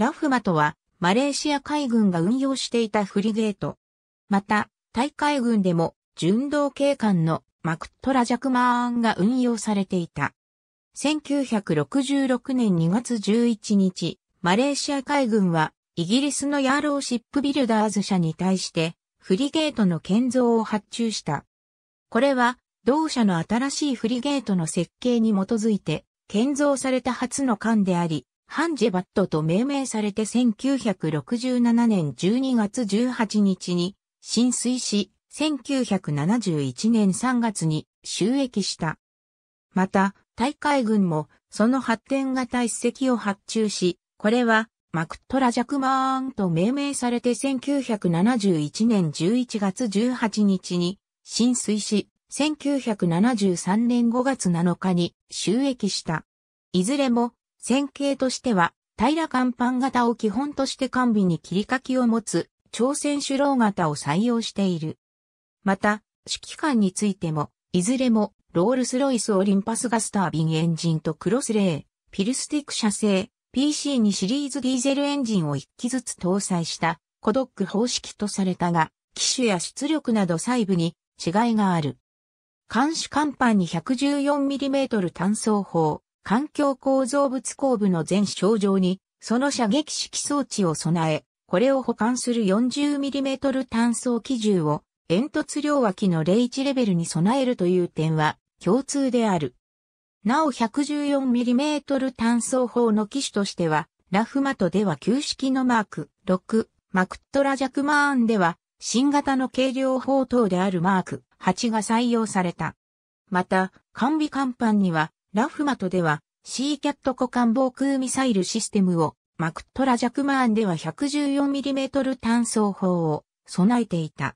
ラフマとは、マレーシア海軍が運用していたフリゲート。また、タイ海軍でも、巡道警官のマクトラ・ジャクマーンが運用されていた。1966年2月11日、マレーシア海軍は、イギリスのヤーローシップビルダーズ社に対して、フリゲートの建造を発注した。これは、同社の新しいフリゲートの設計に基づいて、建造された初の艦であり、ハンジェバットと命名されて1967年12月18日に浸水し、1971年3月に収益した。また、大海軍もその発展型一石を発注し、これはマクトラ・ジャクマーンと命名されて1971年11月18日に浸水し、1973年5月7日に収益した。いずれも線形としては、平甲板型を基本として完備に切り欠きを持つ、朝鮮主郎型を採用している。また、指揮官についても、いずれも、ロールスロイスオリンパスガスタービンエンジンとクロスレー、ピルスティック社製、PC2 シリーズディーゼルエンジンを1機ずつ搭載した、コドック方式とされたが、機種や出力など細部に違いがある。監視甲板に 114mm 単装砲、環境構造物工部の全症状に、その射撃式装置を備え、これを保管する 40mm 単装機銃を煙突両脇の01レベルに備えるという点は共通である。なお 114mm 単装砲の機種としては、ラフマトでは旧式のマーク6、マクトラジャクマーンでは、新型の軽量砲等であるマーク8が採用された。また、完備甲板には、ラフマトでは、シーキャット股間防空ミサイルシステムを、マクトラジャクマーンでは 114mm 単装砲を備えていた。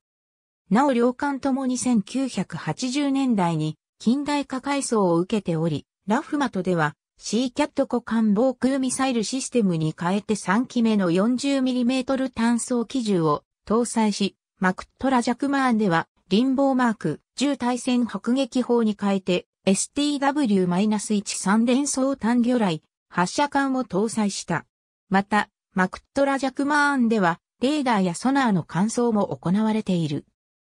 なお両艦ともに1980年代に近代化改装を受けており、ラフマトではシーキャット股間防空ミサイルシステムに変えて3機目の 40mm 単装機銃を搭載し、マクトラジャクマーンでは、リンボーマーク、銃対戦迫撃砲に変えて、STW-13 連装単魚雷発射管を搭載した。また、マクットラジャクマーンでは、レーダーやソナーの換装も行われている。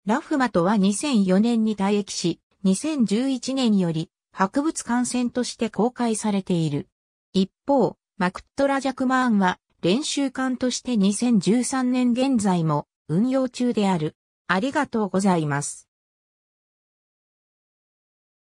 ラフマとは2004年に退役し、2011年より博物艦船として公開されている。一方、マクットラジャクマーンは練習艦として2013年現在も運用中である。ありがとうございます。